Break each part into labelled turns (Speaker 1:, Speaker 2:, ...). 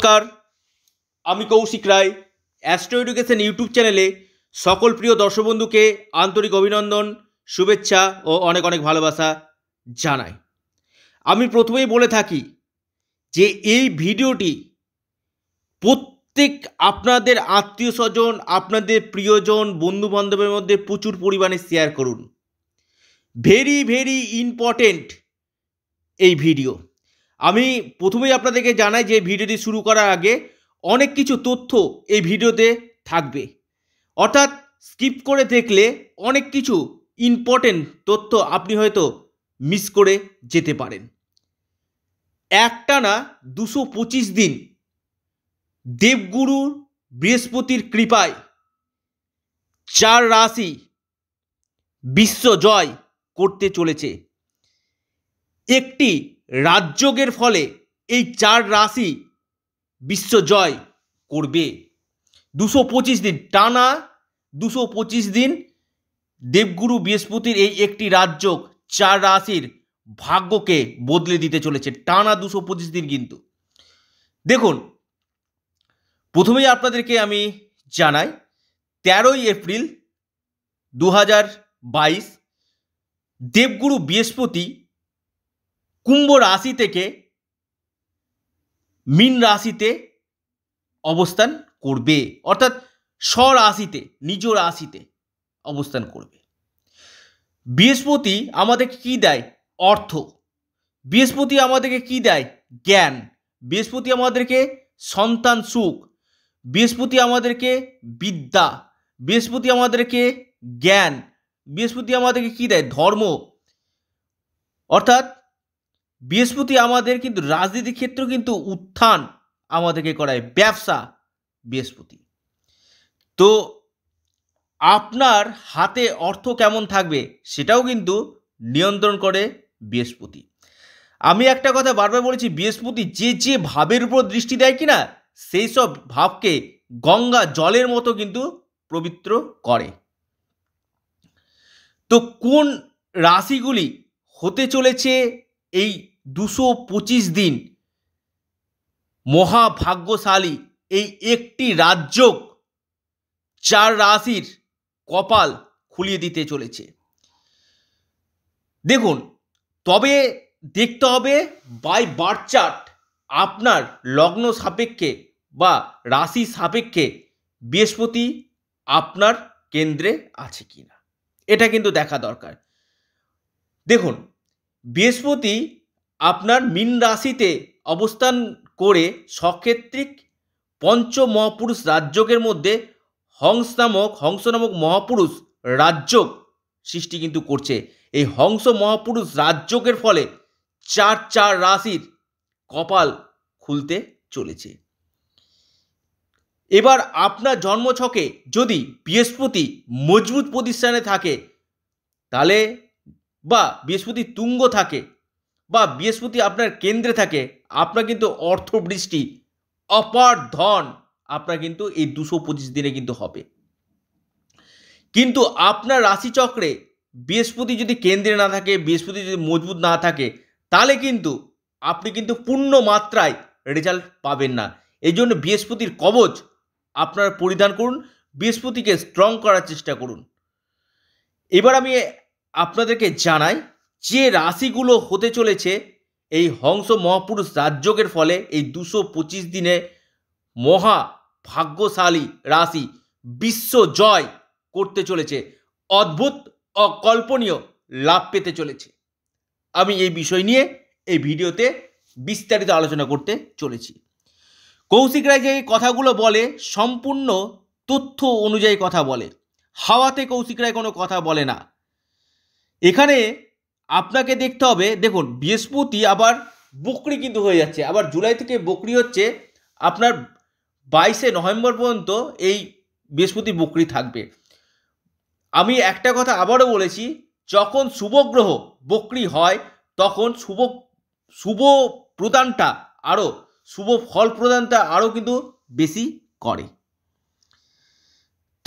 Speaker 1: নমস্কার আমি Koushik Roy astro education YouTube চ্যানেলে সকল প্রিয় দর্শক বন্ধুকে আন্তরিক অভিনন্দন শুভেচ্ছা ও অনেক অনেক ভালোবাসা জানাই আমি প্রথমেই বলে থাকি যে এই ভিডিওটি প্রত্যেক আপনাদের আত্মীয় স্বজন আপনাদের প্রিয়জন বন্ধু বান্ধবের মধ্যে প্রচুর পরিমাণে শেয়ার করুন ভেরি ভেরি ইম্পর্টেন্ট এই ভিডিও আমি প্রথমেই আপনাদেরকে জানাই যে ভিডিওটি শুরু করার আগে অনেক কিছু তথ্য এই ভিডিওতে থাকবে অর্থাৎ স্কিপ করে দেখলে অনেক কিছু ইম্পর্টেন্ট তথ্য আপনি হয়তো মিস করে যেতে পারেন একটানা দুশো পঁচিশ দিন দেবগুরুর বৃহস্পতির কৃপায় চার রাশি বিশ্ব জয় করতে চলেছে একটি রাজযোগের ফলে এই চার রাশি বিশ্ব জয় করবে দুশো পঁচিশ দিন টানা দুশো পঁচিশ দিন দেবগুরু বৃহস্পতির এই একটি রাজযোগ চার রাশির ভাগ্যকে বদলে দিতে চলেছে টানা দুশো পঁচিশ দিন কিন্তু দেখুন প্রথমেই আপনাদেরকে আমি জানাই তেরোই এপ্রিল দু হাজার বাইশ দেবগুরু বৃহস্পতি কুম্ভ রাশি থেকে মীন রাশিতে অবস্থান করবে অর্থাৎ স্বরাশিতে নিজ রাশিতে অবস্থান করবে বৃহস্পতি আমাদেরকে কি দেয় অর্থ বৃহস্পতি আমাদেরকে কি দেয় জ্ঞান বৃহস্পতি আমাদেরকে সন্তান সুখ বৃহস্পতি আমাদেরকে বিদ্যা বৃহস্পতি আমাদেরকে জ্ঞান বৃহস্পতি আমাদেরকে কি দেয় ধর্ম অর্থাৎ বৃহস্পতি আমাদের কিন্তু রাজনীতি ক্ষেত্র কিন্তু উত্থান আমাদেরকে করায় ব্যবসা বৃহস্পতি তো আপনার হাতে অর্থ কেমন থাকবে সেটাও কিন্তু নিয়ন্ত্রণ করে বৃহস্পতি আমি একটা কথা বারবার বলেছি বৃহস্পতি যে যে ভাবের উপর দৃষ্টি দেয় কি না সেই সব ভাবকে গঙ্গা জলের মতো কিন্তু পবিত্র করে তো কোন রাশিগুলি হতে চলেছে এই দুশো পঁচিশ দিন মহাভাগ্যশালী এই একটি রাজ্য চার রাশির কপাল খুলিয়ে দিতে চলেছে দেখুন তবে দেখতে হবে বাই বার্থ চার্ট আপনার লগ্ন সাপেক্ষে বা রাশি সাপেক্ষে বৃহস্পতি আপনার কেন্দ্রে আছে কি না এটা কিন্তু দেখা দরকার দেখুন বৃহস্পতি আপনার মীন রাশিতে অবস্থান করে সক্ষেত্রিক পঞ্চ মহাপুরুষ রাজযোগের মধ্যে হংস নামক হংস নামক মহাপুরুষ রাজযোগ সৃষ্টি কিন্তু করছে এই হংস মহাপুরুষ রাজযোগের ফলে চার চার রাশির কপাল খুলতে চলেছে এবার আপনার জন্মছকে যদি বৃহস্পতি মজবুত প্রতিষ্ঠানে থাকে তাহলে বা বৃহস্পতি তুঙ্গ থাকে বা বৃহস্পতি আপনার কেন্দ্রে থাকে আপনার কিন্তু অর্থবৃষ্টি অপার ধন আপনার কিন্তু এই দুশো পঁচিশ দিনে কিন্তু হবে কিন্তু আপনার রাশিচক্রে বৃহস্পতি যদি কেন্দ্রে না থাকে বৃহস্পতি যদি মজবুত না থাকে তাহলে কিন্তু আপনি কিন্তু পূর্ণ মাত্রায় রেজাল্ট পাবেন না এই জন্য বৃহস্পতির কবচ আপনারা পরিধান করুন বৃহস্পতিকে স্ট্রং করার চেষ্টা করুন এবার আমি আপনাদেরকে জানাই যে রাশিগুলো হতে চলেছে এই হংস মহাপুরুষ রাজযোগের ফলে এই দুশো পঁচিশ দিনে মহা ভাগ্যশালী রাশি বিশ্ব জয় করতে চলেছে অদ্ভুত অকল্পনীয় লাভ পেতে চলেছে আমি এই বিষয় নিয়ে এই ভিডিওতে বিস্তারিত আলোচনা করতে চলেছি কৌশিক রায় যে কথাগুলো বলে সম্পূর্ণ তথ্য অনুযায়ী কথা বলে হাওয়াতে কৌশিক রায় কোনো কথা বলে না এখানে আপনাকে দেখতে হবে দেখুন বৃহস্পতি আবার বকরি কিন্তু হয়ে যাচ্ছে আবার জুলাই থেকে বকরি হচ্ছে আপনার বাইশে নভেম্বর পর্যন্ত এই বৃহস্পতি বকরি থাকবে আমি একটা কথা আবারও বলেছি যখন শুভগ্রহ বকরি হয় তখন শুভ শুভ প্রদানটা আরও শুভ ফল প্রদানটা আরও কিন্তু বেশি করে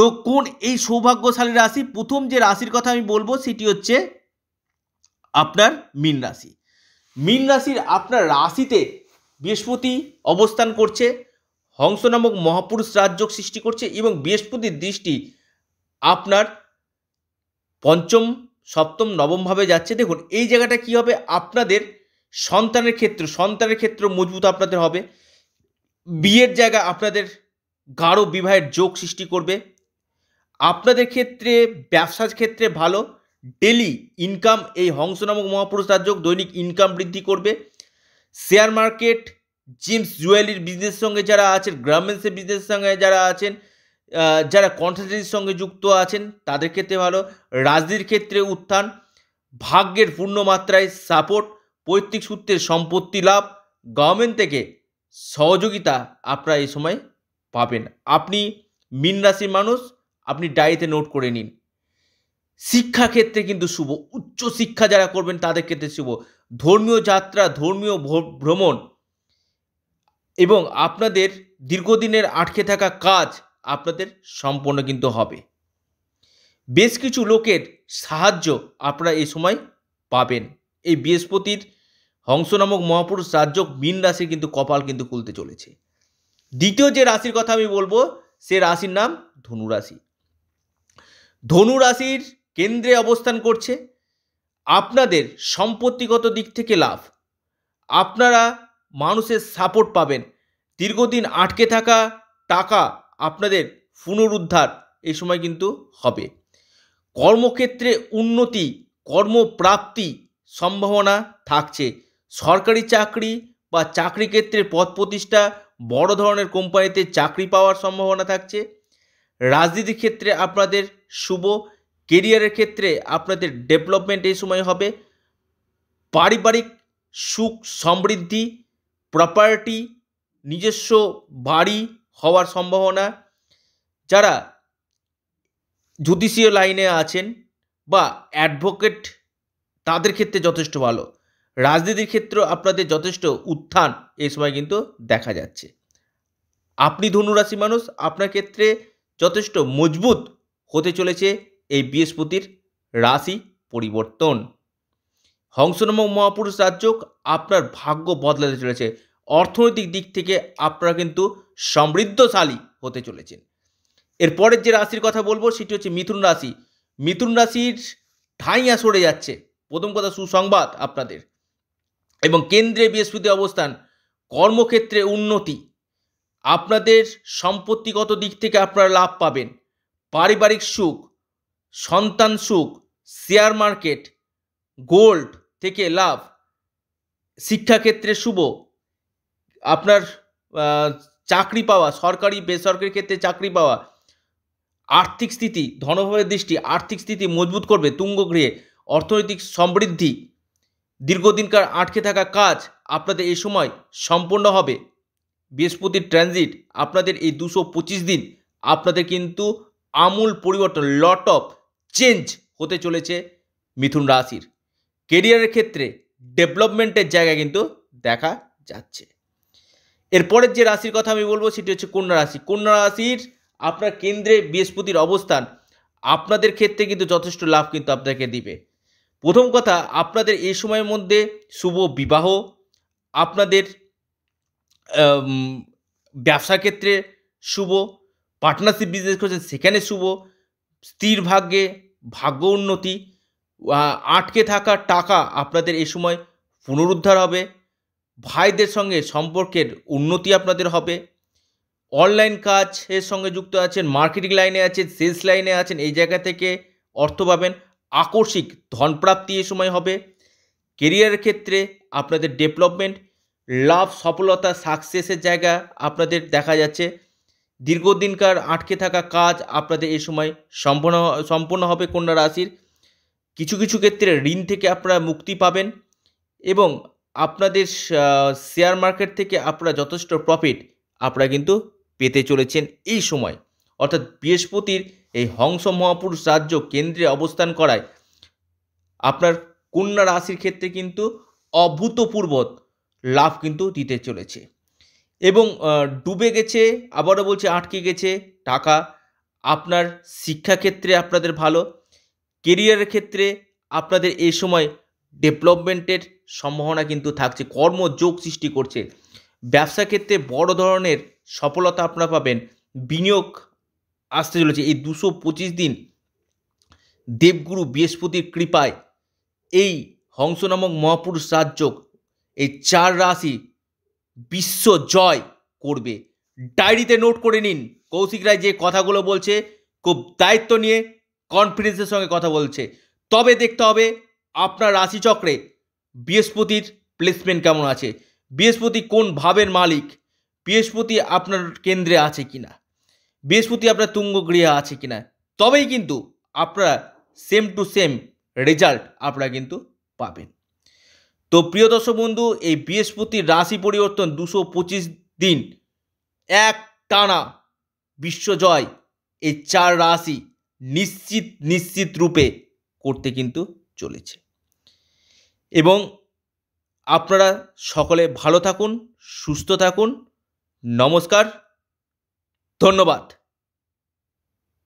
Speaker 1: তো কোন এই সৌভাগ্যশালী রাশি প্রথম যে রাশির কথা আমি বলবো সেটি হচ্ছে আপনার মিন রাশি মিন রাশির আপনার রাশিতে বৃহস্পতি অবস্থান করছে হংস নামক মহাপুরুষ রাজযোগ সৃষ্টি করছে এবং বৃহস্পতির দৃষ্টি আপনার পঞ্চম সপ্তম নবমভাবে যাচ্ছে দেখুন এই জায়গাটা কি হবে আপনাদের সন্তানের ক্ষেত্র সন্তানের ক্ষেত্র মজবুত আপনাদের হবে বিয়ের জায়গা আপনাদের গাঢ় বিবাহের যোগ সৃষ্টি করবে আপনাদের ক্ষেত্রে ব্যবসার ক্ষেত্রে ভালো ডেলি ইনকাম এই হংস নামক মহাপুরুষ রাজযোগ দৈনিক ইনকাম বৃদ্ধি করবে শেয়ার মার্কেট জিমস জুয়েলারির বিজনেস সঙ্গে যারা আছেন গ্রামেন্টসের বিজনেস সঙ্গে যারা আছেন যারা কনসালটেন্সির সঙ্গে যুক্ত আছেন তাদের ক্ষেত্রে ভালো রাজনীতির ক্ষেত্রে উত্থান ভাগ্যের পূর্ণ মাত্রায় সাপোর্ট পৈতৃক সূত্রের সম্পত্তি লাভ গভর্নমেন্ট থেকে সহযোগিতা আপনারা এই সময় পাবেন আপনি মিন রাশির মানুষ আপনি ডায়েতে নোট করে নিন শিক্ষাক্ষেত্রে কিন্তু শুভ উচ্চ শিক্ষা যারা করবেন তাদের ক্ষেত্রে শুভ ধর্মীয় যাত্রা ধর্মীয় ভ্রমণ এবং আপনাদের দীর্ঘদিনের আটকে থাকা কাজ আপনাদের সম্পন্ন কিন্তু হবে বেশ কিছু লোকের সাহায্য আপনারা এই সময় পাবেন এই বৃহস্পতির হংস নামক মহাপুরুষ রাজ্যক মিন রাশির কিন্তু কপাল কিন্তু খুলতে চলেছে দ্বিতীয় যে রাশির কথা আমি বলবো সে রাশির নাম ধনুরাশি ধনু রাশির কেন্দ্রে অবস্থান করছে আপনাদের সম্পত্তিগত দিক থেকে লাভ আপনারা মানুষের সাপোর্ট পাবেন দীর্ঘদিন আটকে থাকা টাকা আপনাদের পুনরুদ্ধার এই সময় কিন্তু হবে কর্মক্ষেত্রে উন্নতি কর্মপ্রাপ্তি সম্ভাবনা থাকছে সরকারি চাকরি বা চাকরি ক্ষেত্রে পদ প্রতিষ্ঠা বড় ধরনের কোম্পানিতে চাকরি পাওয়ার সম্ভাবনা থাকছে রাজনীতির ক্ষেত্রে আপনাদের শুভ কেরিয়ারের ক্ষেত্রে আপনাদের ডেভেলপমেন্ট এই সময় হবে পারিবারিক সুখ সমৃদ্ধি প্রপার্টি নিজস্ব বাড়ি হওয়ার সম্ভাবনা যারা জ্যোতিষীয় লাইনে আছেন বা অ্যাডভোকেট তাদের ক্ষেত্রে যথেষ্ট ভালো রাজনীতির ক্ষেত্র আপনাদের যথেষ্ট উত্থান এই সময় কিন্তু দেখা যাচ্ছে আপনি ধনুরাশি মানুষ আপনার ক্ষেত্রে যথেষ্ট মজবুত হতে চলেছে এই বৃহস্পতির রাশি পরিবর্তন নামক মহাপুরুষ রাজযোগ আপনার ভাগ্য বদলাতে চলেছে অর্থনৈতিক দিক থেকে আপনারা কিন্তু সমৃদ্ধশালী হতে চলেছেন এরপরের যে রাশির কথা বলবো সেটি হচ্ছে মিথুন রাশি মিথুন রাশির ঠাঁইয়া সরে যাচ্ছে প্রথম কথা সুসংবাদ আপনাদের এবং কেন্দ্রে বৃহস্পতি অবস্থান কর্মক্ষেত্রে উন্নতি আপনাদের সম্পত্তিগত দিক থেকে আপনারা লাভ পাবেন পারিবারিক সুখ সন্তান সুখ শেয়ার মার্কেট গোল্ড থেকে লাভ শিক্ষাক্ষেত্রে শুভ আপনার চাকরি পাওয়া সরকারি বেসরকারি ক্ষেত্রে চাকরি পাওয়া আর্থিক স্থিতি ধনভাবের দৃষ্টি আর্থিক স্থিতি মজবুত করবে তুঙ্গগৃহে অর্থনৈতিক সমৃদ্ধি দীর্ঘদিনকার আটকে থাকা কাজ আপনাদের এই সময় সম্পূর্ণ হবে বৃহস্পতির ট্রানজিট আপনাদের এই দুশো পঁচিশ দিন আপনাদের কিন্তু আমূল পরিবর্তন লট অফ চেঞ্জ হতে চলেছে মিথুন রাশির কেরিয়ারের ক্ষেত্রে ডেভেলপমেন্টের জায়গা কিন্তু দেখা যাচ্ছে এরপরের যে রাশির কথা আমি বলবো সেটি হচ্ছে কন্যা রাশি কন্যা রাশির আপনার কেন্দ্রে বৃহস্পতির অবস্থান আপনাদের ক্ষেত্রে কিন্তু যথেষ্ট লাভ কিন্তু আপনাকে দিবে প্রথম কথা আপনাদের এই সময়ের মধ্যে শুভ বিবাহ আপনাদের ব্যবসা ক্ষেত্রে শুভ পার্টনারশিপ বিজনেস করছেন সেখানে শুভ স্থির ভাগ্যে ভাগ্য উন্নতি আটকে থাকা টাকা আপনাদের এ সময় পুনরুদ্ধার হবে ভাইদের সঙ্গে সম্পর্কের উন্নতি আপনাদের হবে অনলাইন কাজ এর সঙ্গে যুক্ত আছেন মার্কেটিং লাইনে আছেন সেলস লাইনে আছেন এই জায়গা থেকে অর্থ পাবেন আকস্মিক ধনপ্রাপ্তি এ সময় হবে কেরিয়ারের ক্ষেত্রে আপনাদের ডেভেলপমেন্ট লাভ সফলতা সাকসেসের জায়গা আপনাদের দেখা যাচ্ছে দীর্ঘদিনকার আটকে থাকা কাজ আপনাদের এই সময় সম্পন্ন সম্পন্ন হবে কন্যা রাশির কিছু কিছু ক্ষেত্রে ঋণ থেকে আপনারা মুক্তি পাবেন এবং আপনাদের শেয়ার মার্কেট থেকে আপনারা যথেষ্ট প্রফিট আপনারা কিন্তু পেতে চলেছেন এই সময় অর্থাৎ বৃহস্পতির এই হংস মহাপুরুষ রাজ্য কেন্দ্রে অবস্থান করায় আপনার কন্যা রাশির ক্ষেত্রে কিন্তু অভূতপূর্ব লাভ কিন্তু দিতে চলেছে এবং ডুবে গেছে আবারও বলছে আটকে গেছে টাকা আপনার শিক্ষাক্ষেত্রে আপনাদের ভালো কেরিয়ারের ক্ষেত্রে আপনাদের এই সময় ডেভেলপমেন্টের সম্ভাবনা কিন্তু থাকছে কর্মযোগ সৃষ্টি করছে ব্যবসা ক্ষেত্রে বড় ধরনের সফলতা আপনারা পাবেন বিনিয়োগ আসতে চলেছে এই দুশো পঁচিশ দিন দেবগুরু বৃহস্পতির কৃপায় এই হংস নামক মহাপুরুষ রাজযোগ এই চার রাশি বিশ্ব জয় করবে ডায়েরিতে নোট করে নিন কৌশিক রায় যে কথাগুলো বলছে খুব দায়িত্ব নিয়ে কনফিডেন্সের সঙ্গে কথা বলছে তবে দেখতে হবে আপনার রাশিচক্রে বৃহস্পতির প্লেসমেন্ট কেমন আছে বৃহস্পতি কোন ভাবের মালিক বৃহস্পতি আপনার কেন্দ্রে আছে কি না বৃহস্পতি আপনার তুঙ্গ গৃহে আছে কি না তবেই কিন্তু আপনারা সেম টু সেম রেজাল্ট আপনারা কিন্তু পাবেন তো প্রিয় দর্শক বন্ধু এই বৃহস্পতির রাশি পরিবর্তন দুশো পঁচিশ দিন এক টানা বিশ্বজয় এই চার রাশি নিশ্চিত নিশ্চিত রূপে করতে কিন্তু চলেছে এবং আপনারা সকলে ভালো থাকুন সুস্থ থাকুন নমস্কার ধন্যবাদ